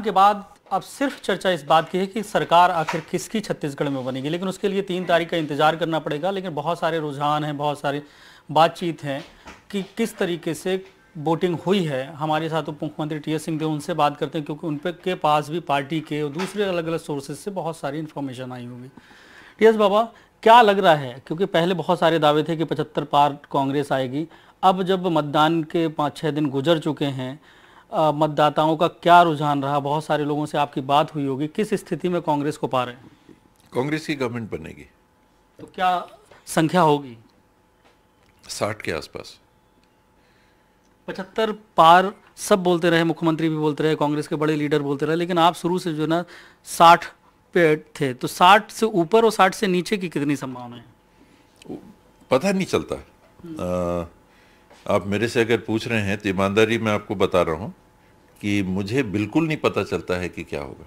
के बाद अब सिर्फ चर्चा इस बात की है कि सरकार आखिर किसकी छत्तीसगढ़ में बनेगी लेकिन उसके लिए तीन तारीख का इंतजार करना पड़ेगा लेकिन बहुत सारे रुझान हैं बहुत सारी बातचीत हैं कि किस तरीके से वोटिंग हुई है हमारे साथ उप तो मुख्यमंत्री टी एस सिंह देव उनसे बात करते हैं क्योंकि उनपे के पास भी पार्टी के और दूसरे अलग अलग सोर्सेज से बहुत सारी इन्फॉर्मेशन आई होगी टी एस बाबा क्या लग रहा है क्योंकि पहले बहुत सारे दावे थे कि पचहत्तर पार कांग्रेस आएगी अब जब मतदान के पाँच छः दिन गुजर चुके हैं मतदाताओं का क्या रुझान रहा बहुत सारे लोगों से आपकी बात हुई होगी किस स्थिति में कांग्रेस को पा रहे हैं कांग्रेस की गवर्नमेंट बनेगी तो क्या संख्या होगी साठ के आसपास पचहत्तर पार सब बोलते रहे मुख्यमंत्री भी बोलते रहे कांग्रेस के बड़े लीडर बोलते रहे लेकिन आप शुरू से जो ना साठ पे थे तो साठ से ऊपर और साठ से नीचे की कितनी संभावना है पता नहीं चलता आ, हम्म। आप मेरे से अगर पूछ रहे हैं तो ईमानदारी मैं आपको बता रहा हूँ कि मुझे बिल्कुल नहीं पता चलता है कि क्या होगा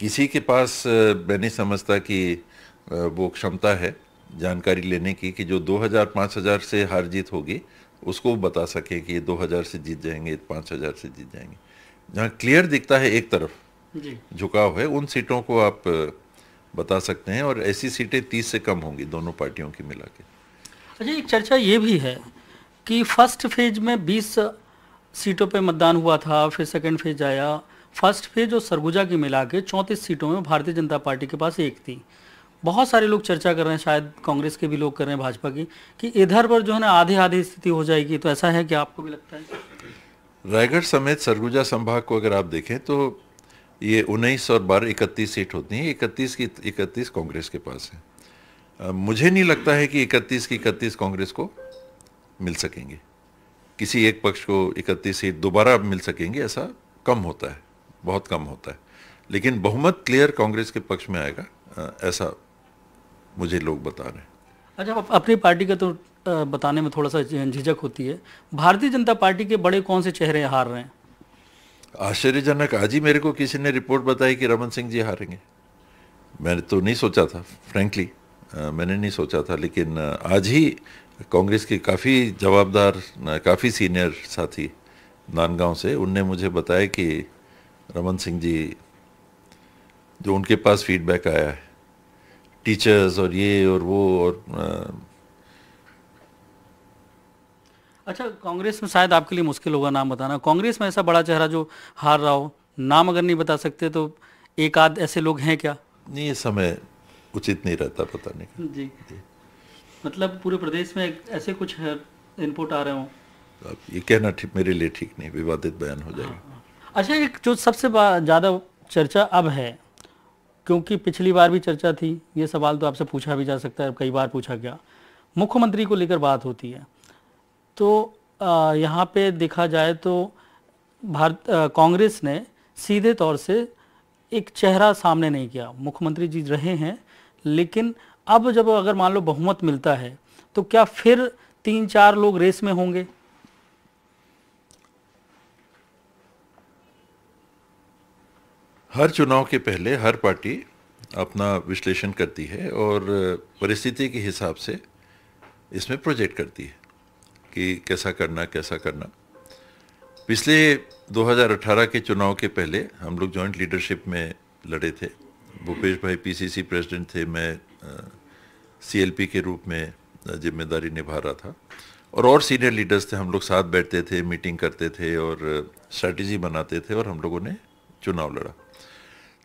किसी के पास मैं नहीं समझता कि वो क्षमता है जानकारी लेने की कि जो 2000 5000 से हार जीत होगी उसको बता सके कि ये 2000 से जीत जाएंगे 5000 से जीत जाएंगे जहाँ क्लियर दिखता है एक तरफ झुकाव है उन सीटों को आप बता सकते हैं और ऐसी सीटें तीस से कम होंगी दोनों पार्टियों की मिला के अच्छा एक चर्चा ये भी है कि फर्स्ट फेज में बीस सीटों पर मतदान हुआ था फिर सेकेंड फेज आया फर्स्ट फेज और सरगुजा की मिला के चौंतीस सीटों में भारतीय जनता पार्टी के पास एक थी बहुत सारे लोग चर्चा कर रहे हैं शायद कांग्रेस के भी लोग कर रहे हैं भाजपा की कि इधर पर जो है ना आधे आधी स्थिति हो जाएगी तो ऐसा है कि आपको भी लगता है रायगढ़ समेत सरगुजा संभाग को अगर आप देखें तो ये उन्नीस और बारह इकतीस सीट होती हैं इकतीस की इकतीस कांग्रेस के पास है मुझे नहीं लगता है कि इकतीस की इकतीस कांग्रेस को मिल सकेंगे किसी एक पक्ष को इकतीस सीट दोबारा मिल सकेंगे ऐसा कम होता है बहुत कम होता है लेकिन बहुमत क्लियर कांग्रेस के पक्ष में आएगा ऐसा मुझे लोग बता रहे हैं अच्छा अपनी पार्टी का तो बताने में थोड़ा सा झिझक होती है भारतीय जनता पार्टी के बड़े कौन से चेहरे हार रहे हैं आश्चर्यजनक आज ही मेरे को किसी ने रिपोर्ट बताई कि रमन सिंह जी हारेंगे मैंने तो नहीं सोचा था फ्रेंकली मैंने नहीं सोचा था लेकिन आज ही कांग्रेस के काफ़ी जवाबदार काफ़ी सीनियर साथी नानगांव से उनने मुझे बताया कि रमन सिंह जी जो उनके पास फीडबैक आया है टीचर्स और ये और वो और अच्छा कांग्रेस में शायद आपके लिए मुश्किल होगा नाम बताना कांग्रेस में ऐसा बड़ा चेहरा जो हार रहा हो नाम अगर नहीं बता सकते तो एक आध ऐसे लोग हैं क्या नहीं ये समय उचित नहीं रहता पता नहीं जी, जी। मतलब पूरे प्रदेश में ऐसे कुछ इनपुट आ रहे हो ये कहना ठीक मेरे लिए ठीक नहीं विवादित बयान हो जाएगा हाँ, हाँ। अच्छा एक जो सबसे ज़्यादा चर्चा अब है क्योंकि पिछली बार भी चर्चा थी ये सवाल तो आपसे पूछा भी जा सकता है कई बार पूछा गया मुख्यमंत्री को लेकर बात होती है तो यहाँ पे देखा जाए तो भारत कांग्रेस ने सीधे तौर से एक चेहरा सामने नहीं किया मुख्यमंत्री जी रहे हैं लेकिन अब जब अगर मान लो बहुमत मिलता है तो क्या फिर तीन चार लोग रेस में होंगे हर चुनाव के पहले हर पार्टी अपना विश्लेषण करती है और परिस्थिति के हिसाब से इसमें प्रोजेक्ट करती है कि कैसा करना कैसा करना पिछले 2018 के चुनाव के पहले हम लोग जॉइंट लीडरशिप में लड़े थे भूपेश भाई पीसीसी प्रेसिडेंट थे मैं सीएलपी के रूप में जिम्मेदारी निभा रहा था और और सीनियर लीडर्स थे हम लोग साथ बैठते थे मीटिंग करते थे और स्ट्रैटेजी बनाते थे और हम लोगों ने चुनाव लड़ा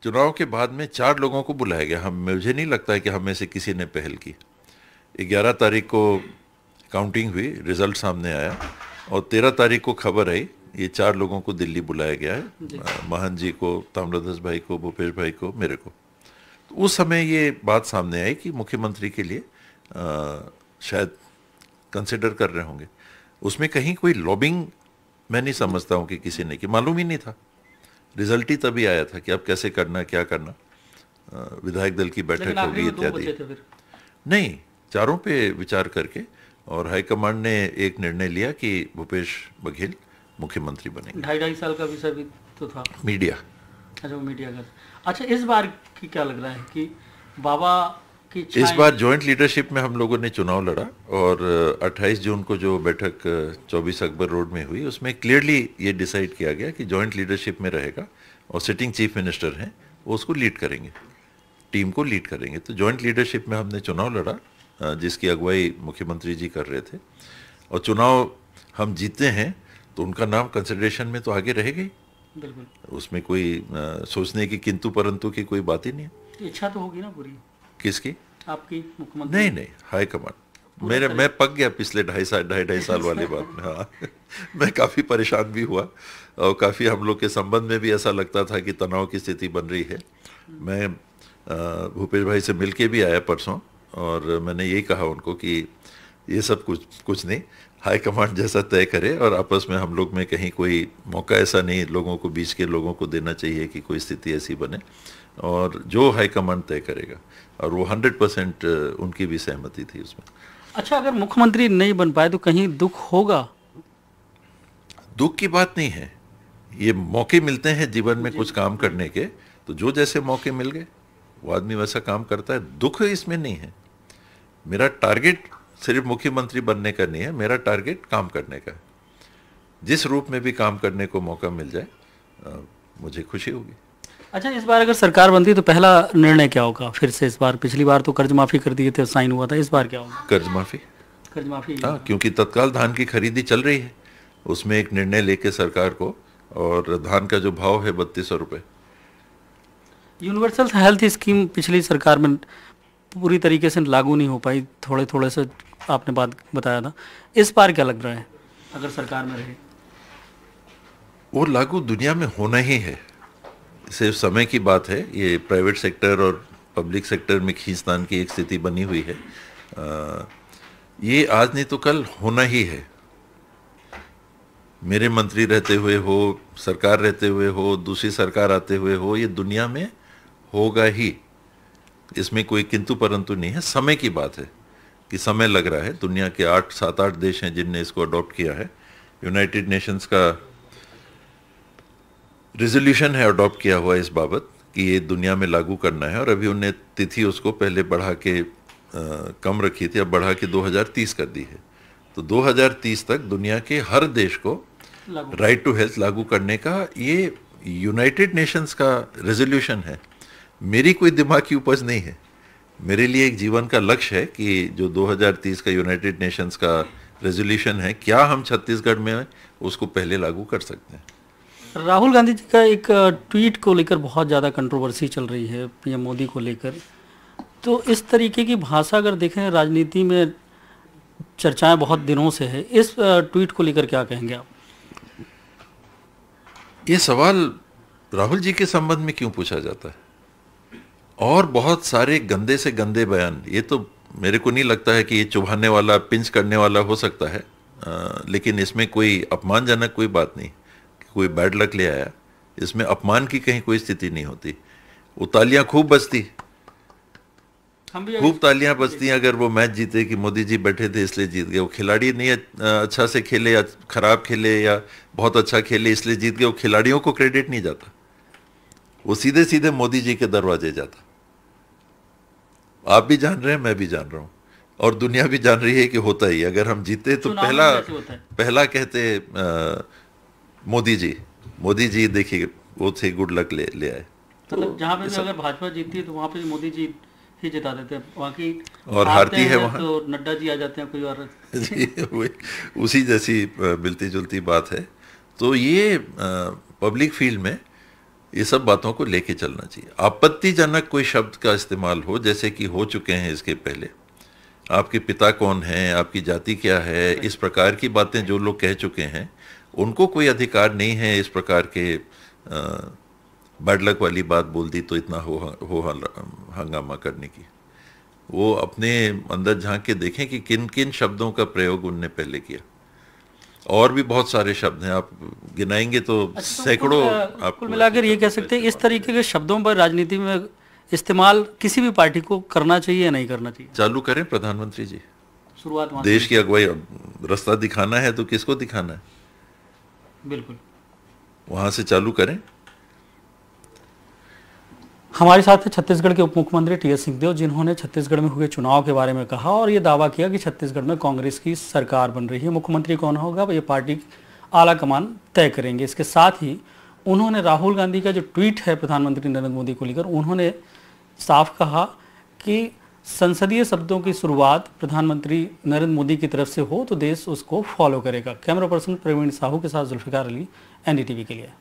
चुनाव के बाद में चार लोगों को बुलाया गया हम मुझे नहीं लगता है कि हम में से किसी ने पहल की ग्यारह तारीख को काउंटिंग हुई रिजल्ट सामने आया और तेरह तारीख को खबर आई ये चार लोगों को दिल्ली बुलाया गया है महान जी को ताम्रदस भाई को भूपेश भाई को मेरे को उस समय ये बात सामने आई कि मुख्यमंत्री के लिए आ, शायद कंसिडर कर रहे होंगे उसमें कहीं कोई लॉबिंग मैं नहीं समझता हूँ कि किसी ने कि मालूम ही नहीं था रिजल्ट ही तभी आया था कि अब कैसे करना क्या करना आ, विधायक दल की बैठक होगी इत्यादि नहीं चारों पे विचार करके और हाईकमांड ने एक निर्णय लिया कि भूपेश बघेल मुख्यमंत्री बने ढाई ढाई साल का विषय भी तो था मीडिया अच्छा मीडिया का अच्छा इस बार की क्या लग रहा है कि बाबा की इस बार ज्वाइंट लीडरशिप में हम लोगों ने चुनाव लड़ा और 28 जून को जो बैठक 24 अकबर रोड में हुई उसमें क्लियरली ये डिसाइड किया गया कि ज्वाइंट लीडरशिप में रहेगा और सिटिंग चीफ मिनिस्टर हैं वो उसको लीड करेंगे टीम को लीड करेंगे तो ज्वाइंट लीडरशिप में हमने चुनाव लड़ा जिसकी अगुवाई मुख्यमंत्री जी कर रहे थे और चुनाव हम जीते हैं तो उनका नाम कंसिडरेशन में तो आगे रहेगा ही उसमें कोई आ, सोचने की किंतु परंतु की कोई बात ही नहीं है इच्छा तो होगी ना पूरी किसकी आपकी मुख्यमंत्री नहीं नहीं हाई कमांड मेरे मैं पक गया पिछले ढाई साल ढाई ढाई साल वाली बात में हाँ मैं काफ़ी परेशान भी हुआ और काफ़ी हम लोग के संबंध में भी ऐसा लगता था कि तनाव की स्थिति बन रही है मैं भूपेश भाई से मिलके भी आया परसों और मैंने यही कहा उनको कि ये सब कुछ कुछ नहीं हाई कमांड जैसा तय करे और आपस में हम लोग में कहीं कोई मौका ऐसा नहीं लोगों को बीच के लोगों को देना चाहिए कि कोई स्थिति ऐसी बने और जो हाई कमांड तय करेगा और वो हंड्रेड परसेंट उनकी भी सहमति थी उसमें अच्छा अगर मुख्यमंत्री नहीं बन पाए तो कहीं दुख होगा दुख की बात नहीं है ये मौके मिलते हैं जीवन में कुछ काम करने के तो जो जैसे मौके मिल गए वो आदमी वैसा काम करता है दुख इसमें नहीं है मेरा टारगेट सिर्फ मुख्यमंत्री बनने का नहीं है मेरा टारगेट काम करने का है जिस रूप में भी काम करने को मौका मिल जाए मुझे खुशी होगी अच्छा इस बार अगर सरकार बनती तो पहला निर्णय क्या होगा फिर से इस बार पिछली बार तो कर्ज माफी कर दिए थे साइन हुआ था इस बार क्या होगा कर्ज माफी कर्ज माफी हाँ क्योंकि तत्काल धान की खरीदी चल रही है उसमें एक निर्णय लेके सरकार को और धान का जो भाव है बत्तीस सौ रुपये यूनिवर्सल हेल्थ स्कीम पिछली सरकार में पूरी तरीके से लागू नहीं हो पाई थोड़े थोड़े से आपने बात बताया था इस बार क्या लग रहा है अगर सरकार में रहे वो लागू दुनिया में होना ही है सिर्फ समय की बात है ये प्राइवेट सेक्टर और पब्लिक सेक्टर में खींचतान की एक स्थिति बनी हुई है आ, ये आज नहीं तो कल होना ही है मेरे मंत्री रहते हुए हो सरकार रहते हुए हो दूसरी सरकार आते हुए हो ये दुनिया में होगा ही इसमें कोई किंतु परंतु नहीं है समय की बात है कि समय लग रहा है दुनिया के आठ सात आठ देश हैं जिनने इसको अडॉप्ट किया है यूनाइटेड नेशंस का रेजोल्यूशन है अडॉप्ट किया हुआ इस बाबत कि ये दुनिया में लागू करना है और अभी उन्हें तिथि उसको पहले बढ़ा के आ, कम रखी थी अब बढ़ा के 2030 कर दी है तो 2030 तक दुनिया के हर देश को राइट टू हेल्थ लागू करने का ये यूनाइटेड नेशंस का रेजोल्यूशन है मेरी कोई दिमाग की उपज नहीं है मेरे लिए एक जीवन का लक्ष्य है कि जो 2030 का यूनाइटेड नेशंस का रेजोल्यूशन है क्या हम छत्तीसगढ़ में उसको पहले लागू कर सकते हैं राहुल गांधी जी का एक ट्वीट को लेकर बहुत ज़्यादा कंट्रोवर्सी चल रही है पीएम मोदी को लेकर तो इस तरीके की भाषा अगर देखें राजनीति में चर्चाएं बहुत दिनों से है इस ट्वीट को लेकर क्या कहेंगे आप ये सवाल राहुल जी के संबंध में क्यों पूछा जाता है और बहुत सारे गंदे से गंदे बयान ये तो मेरे को नहीं लगता है कि ये चुभाने वाला पिंच करने वाला हो सकता है आ, लेकिन इसमें कोई अपमानजनक कोई बात नहीं कोई बैड लक ले आया इसमें अपमान की कहीं कोई स्थिति नहीं होती वो तालियां खूब बजती खूब तालियां बजती अगर वो मैच जीते कि मोदी जी बैठे थे इसलिए जीत गए वो खिलाड़ी नहीं अच्छा से खेले या खराब खेले या बहुत अच्छा खेले इसलिए जीत गए वो खिलाड़ियों को क्रेडिट नहीं जाता वो सीधे सीधे मोदी जी के दरवाजे जाता आप भी जान रहे हैं मैं भी जान रहा हूँ और दुनिया भी जान रही है कि होता ही अगर हम जीते तो पहला पहला कहते मोदी जी मोदी जी देखिए वो थे गुड लक ले ले आए मतलब तो मतलब जहाँ पे अगर भाजपा जीतती है तो वहाँ पे मोदी जी ही जिता देते हैं बाकी और हारती है वहाँ तो नड्डा जी आ जाते हैं कोई और जी उसी जैसी मिलती जुलती बात है तो ये पब्लिक फील्ड में ये सब बातों को लेके चलना चाहिए आपत्तिजनक कोई शब्द का इस्तेमाल हो जैसे कि हो चुके हैं इसके पहले आपके पिता कौन हैं आपकी जाति क्या है इस प्रकार की बातें जो लोग कह चुके हैं उनको कोई अधिकार नहीं है इस प्रकार के बैड वाली बात बोल दी तो इतना हो हो हंगामा करने की वो अपने अंदर झांक के देखें कि किन किन शब्दों का प्रयोग उनने पहले किया और भी बहुत सारे शब्द हैं आप गिनाएंगे तो अच्छा, तो सैकड़ों आप कुल मिलाकर ये कह सकते हैं इस तरीके के शब्दों पर राजनीति में इस्तेमाल किसी भी पार्टी को करना चाहिए या नहीं करना चाहिए चालू करें प्रधानमंत्री जी शुरुआत देश की अगुवाई रास्ता दिखाना है तो किसको दिखाना है बिल्कुल वहां से चालू करें हमारे साथ छत्तीसगढ़ के उप मुख्यमंत्री टी एस सिंहदेव जिन्होंने छत्तीसगढ़ में हुए चुनाव के बारे में कहा और ये दावा किया कि छत्तीसगढ़ में कांग्रेस की सरकार बन रही है मुख्यमंत्री कौन होगा ये पार्टी आला कमान तय करेंगे इसके साथ ही उन्होंने राहुल गांधी का जो ट्वीट है प्रधानमंत्री नरेंद्र मोदी को लेकर उन्होंने साफ कहा कि संसदीय शब्दों की शुरुआत प्रधानमंत्री नरेंद्र मोदी की तरफ से हो तो देश उसको फॉलो करेगा कैमरा पर्सन प्रवीण साहू के साथ जुल्फिकार अली एनडीटीवी के लिए